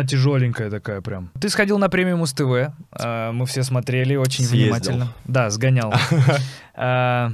она тяжеленькая такая прям. Ты сходил на премиум СТВ, а, мы все смотрели очень Съездил. внимательно. Да, сгонял. А,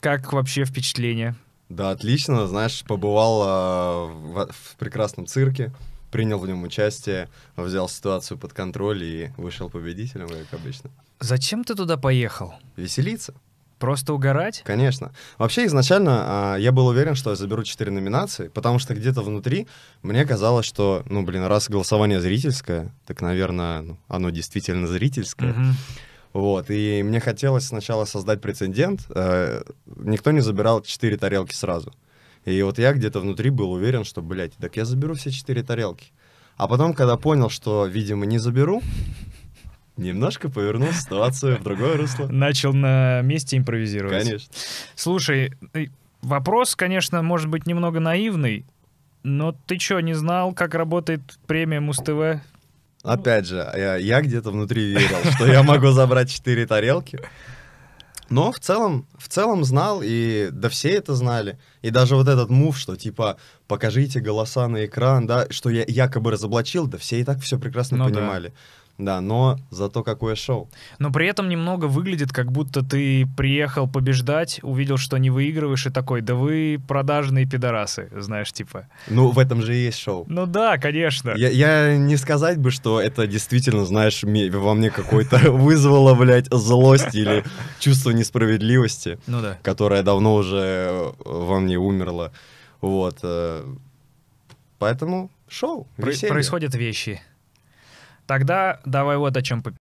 как вообще впечатление? Да, отлично, знаешь, побывал а, в прекрасном цирке принял в нем участие, взял ситуацию под контроль и вышел победителем, как обычно. Зачем ты туда поехал? Веселиться. Просто угорать? Конечно. Вообще, изначально а, я был уверен, что я заберу 4 номинации, потому что где-то внутри мне казалось, что, ну, блин, раз голосование зрительское, так, наверное, ну, оно действительно зрительское. Угу. Вот, и мне хотелось сначала создать прецедент. Э, никто не забирал 4 тарелки сразу. И вот я где-то внутри был уверен, что, блядь, так я заберу все 4 тарелки. А потом, когда понял, что, видимо, не заберу, немножко повернул ситуацию в другое русло. Начал на месте импровизировать. Конечно. Слушай, э, вопрос, конечно, может быть немного наивный, но ты что, не знал, как работает премия Муз-ТВ? Опять же, я, я где-то внутри верил, что я могу забрать четыре тарелки. Но в целом, в целом знал, и да все это знали. И даже вот этот мув, что типа покажите голоса на экран, да, что я якобы разоблачил, да все и так все прекрасно ну, понимали. Да. Да, но зато какое шоу. Но при этом немного выглядит, как будто ты приехал побеждать, увидел, что не выигрываешь, и такой, да вы продажные пидорасы, знаешь, типа. Ну, в этом же и есть шоу. Ну да, конечно. Я, я не сказать бы, что это действительно, знаешь, во мне какой-то вызвало, блядь, злость или чувство несправедливости, ну да. которое давно уже э, во мне умерло. Вот. Э, поэтому шоу. Про- происходят вещи. Тогда давай вот о чем